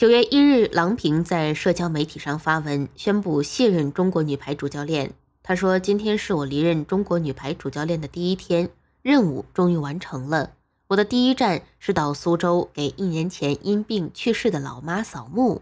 九月一日，郎平在社交媒体上发文宣布卸任中国女排主教练。她说：“今天是我离任中国女排主教练的第一天，任务终于完成了。我的第一站是到苏州给一年前因病去世的老妈扫墓。”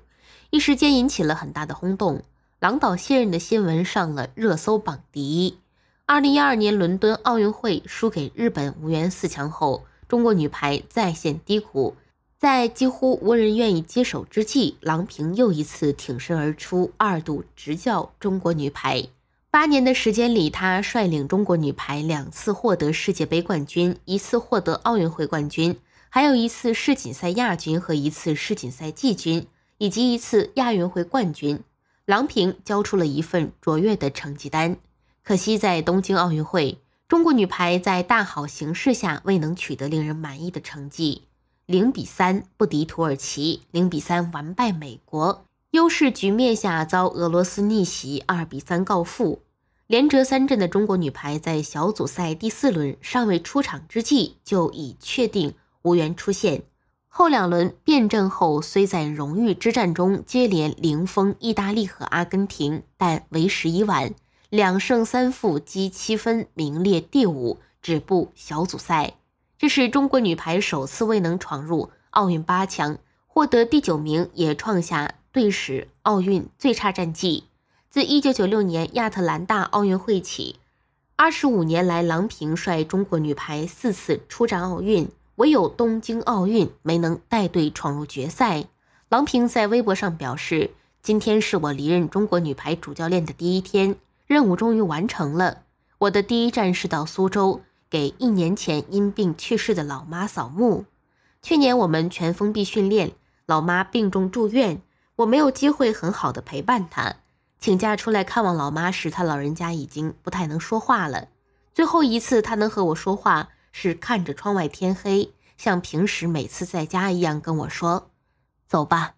一时间引起了很大的轰动，郎导卸任的新闻上了热搜榜第一。二零一二年伦敦奥运会输给日本，无缘四强后，中国女排再现低谷。在几乎无人愿意接手之际，郎平又一次挺身而出，二度执教中国女排。八年的时间里，她率领中国女排两次获得世界杯冠军，一次获得奥运会冠军，还有一次世锦赛亚军和一次世锦赛季军，以及一次亚运会冠军。郎平交出了一份卓越的成绩单。可惜，在东京奥运会，中国女排在大好形势下未能取得令人满意的成绩。零比三不敌土耳其，零比三完败美国，优势局面下遭俄罗斯逆袭，二比三告负。连折三阵的中国女排在小组赛第四轮尚未出场之际就已确定无缘出线。后两轮变阵后，虽在荣誉之战中接连零封意大利和阿根廷，但为时已晚，两胜三负积七分，名列第五，止步小组赛。这是中国女排首次未能闯入奥运八强，获得第九名，也创下队史奥运最差战绩。自1996年亚特兰大奥运会起，二十五年来，郎平率中国女排四次出战奥运，唯有东京奥运没能带队闯入决赛。郎平在微博上表示：“今天是我离任中国女排主教练的第一天，任务终于完成了。我的第一站是到苏州。”给一年前因病去世的老妈扫墓。去年我们全封闭训练，老妈病重住院，我没有机会很好的陪伴她。请假出来看望老妈时，她老人家已经不太能说话了。最后一次她能和我说话，是看着窗外天黑，像平时每次在家一样跟我说：“走吧，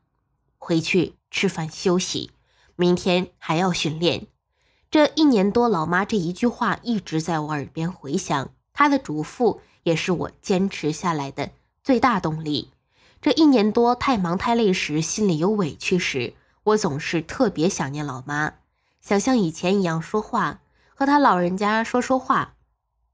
回去吃饭休息，明天还要训练。”这一年多，老妈这一句话一直在我耳边回响。他的嘱咐也是我坚持下来的最大动力。这一年多太忙太累时，心里有委屈时，我总是特别想念老妈，想像以前一样说话，和他老人家说说话。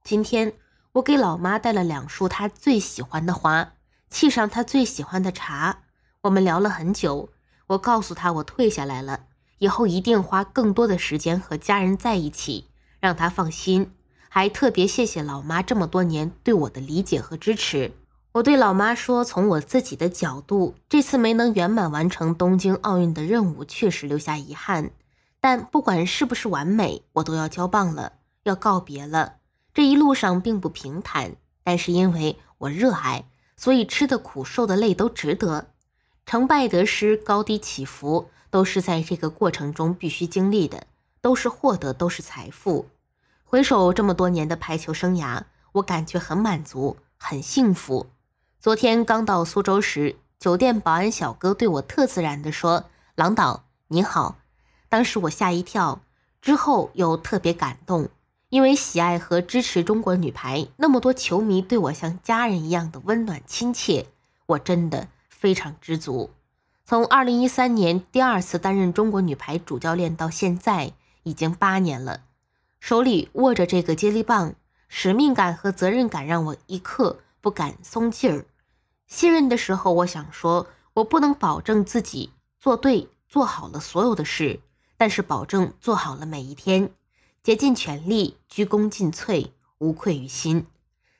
今天我给老妈带了两束她最喜欢的花，沏上她最喜欢的茶，我们聊了很久。我告诉她我退下来了，以后一定花更多的时间和家人在一起，让她放心。还特别谢谢老妈这么多年对我的理解和支持。我对老妈说：“从我自己的角度，这次没能圆满完成东京奥运的任务，确实留下遗憾。但不管是不是完美，我都要交棒了，要告别了。这一路上并不平坦，但是因为我热爱，所以吃的苦、受的累都值得。成败得失、高低起伏，都是在这个过程中必须经历的，都是获得，都是财富。”回首这么多年的排球生涯，我感觉很满足，很幸福。昨天刚到苏州时，酒店保安小哥对我特自然地说：“郎导您好。”当时我吓一跳，之后又特别感动，因为喜爱和支持中国女排那么多球迷对我像家人一样的温暖亲切，我真的非常知足。从2013年第二次担任中国女排主教练到现在，已经八年了。手里握着这个接力棒，使命感和责任感让我一刻不敢松劲儿。信任的时候，我想说，我不能保证自己做对、做好了所有的事，但是保证做好了每一天，竭尽全力、鞠躬尽瘁，无愧于心。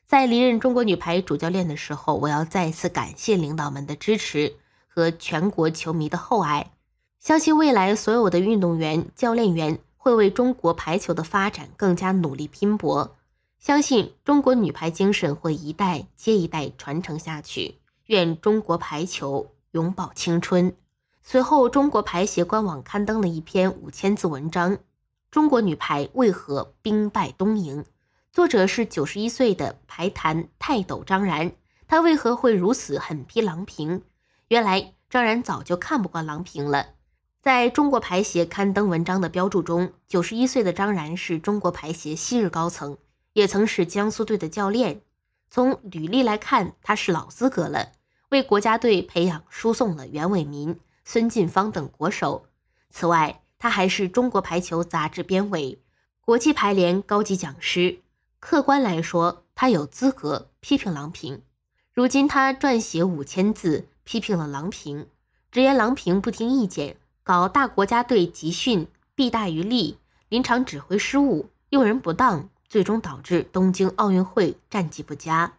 在离任中国女排主教练的时候，我要再次感谢领导们的支持和全国球迷的厚爱。相信未来所有的运动员、教练员。会为中国排球的发展更加努力拼搏，相信中国女排精神会一代接一代传承下去。愿中国排球永葆青春。随后，中国排协官网刊登了一篇五千字文章《中国女排为何兵败东瀛》，作者是九十一岁的排坛泰斗张然。他为何会如此狠批郎平？原来，张然早就看不惯郎平了。在中国排协刊登文章的标注中，九十一岁的张然是中国排协昔日高层，也曾是江苏队的教练。从履历来看，他是老资格了，为国家队培养输送了袁伟民、孙晋芳等国手。此外，他还是《中国排球》杂志编委、国际排联高级讲师。客观来说，他有资格批评郎平。如今，他撰写五千字批评了郎平，直言郎平不听意见。搞大国家队集训弊大于利，临场指挥失误、用人不当，最终导致东京奥运会战绩不佳。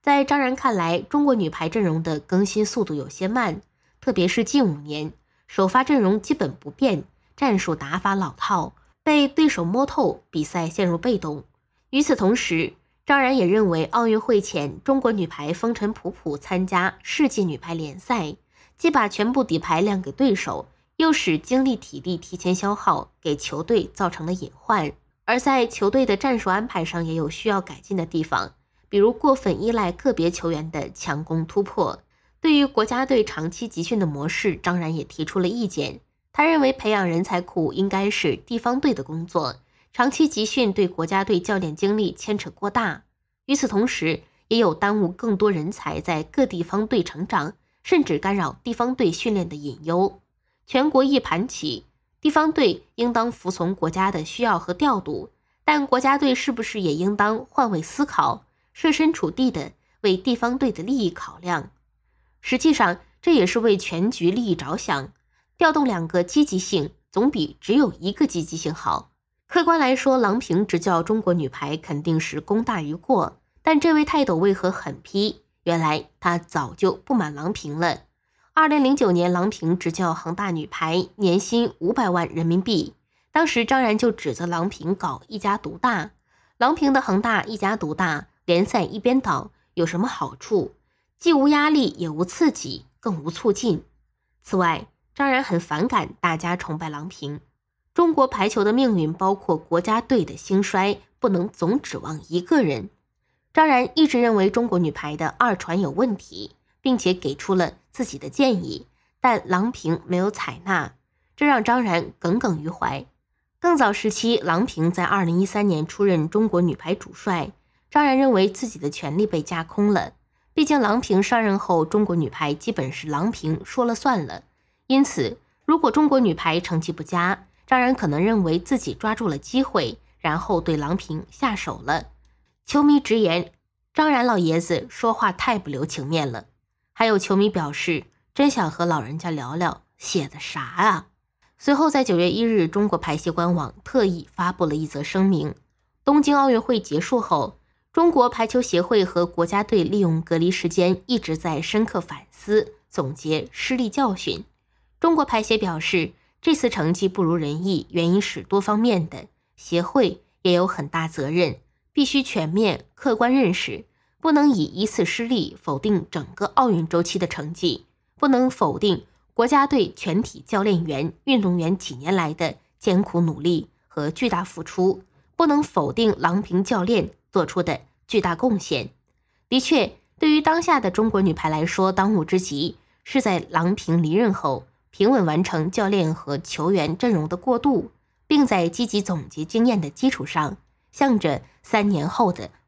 在张然看来，中国女排阵容的更新速度有些慢，特别是近五年首发阵容基本不变，战术打法老套，被对手摸透，比赛陷入被动。与此同时，张然也认为奥运会前中国女排风尘仆仆参加世界女排联赛，既把全部底牌亮给对手。又使精力体力提前消耗，给球队造成了隐患。而在球队的战术安排上，也有需要改进的地方，比如过分依赖个别球员的强攻突破。对于国家队长期集训的模式，张然也提出了意见。他认为，培养人才库应该是地方队的工作，长期集训对国家队教练精力牵扯过大，与此同时，也有耽误更多人才在各地方队成长，甚至干扰地方队训练的隐忧。全国一盘棋，地方队应当服从国家的需要和调度，但国家队是不是也应当换位思考，设身处地的为地方队的利益考量？实际上，这也是为全局利益着想，调动两个积极性，总比只有一个积极性好。客观来说，郎平执教中国女排肯定是功大于过，但这位泰斗为何狠批？原来他早就不满郎平了。二零零九年，郎平执教恒大女排，年薪五百万人民币。当时张然就指责郎平搞一家独大，郎平的恒大一家独大，联赛一边倒，有什么好处？既无压力，也无刺激，更无促进。此外，张然很反感大家崇拜郎平。中国排球的命运，包括国家队的兴衰，不能总指望一个人。张然一直认为中国女排的二传有问题，并且给出了。自己的建议，但郎平没有采纳，这让张然耿耿于怀。更早时期，郎平在2013年出任中国女排主帅，张然认为自己的权力被架空了。毕竟郎平上任后，中国女排基本是郎平说了算了。因此，如果中国女排成绩不佳，张然可能认为自己抓住了机会，然后对郎平下手了。球迷直言，张然老爷子说话太不留情面了。还有球迷表示，真想和老人家聊聊写的啥啊。随后，在九月一日，中国排协官网特意发布了一则声明：东京奥运会结束后，中国排球协会和国家队利用隔离时间一直在深刻反思、总结失利教训。中国排协表示，这次成绩不如人意，原因是多方面的，协会也有很大责任，必须全面客观认识。不能以一次失利否定整个奥运周期的成绩，不能否定国家队全体教练员、运动员几年来的艰苦努力和巨大付出，不能否定郎平教练做出的巨大贡献。的确，对于当下的中国女排来说，当务之急是在郎平离任后平稳完成教练和球员阵容的过渡，并在积极总结经验的基础上，向着三年后的。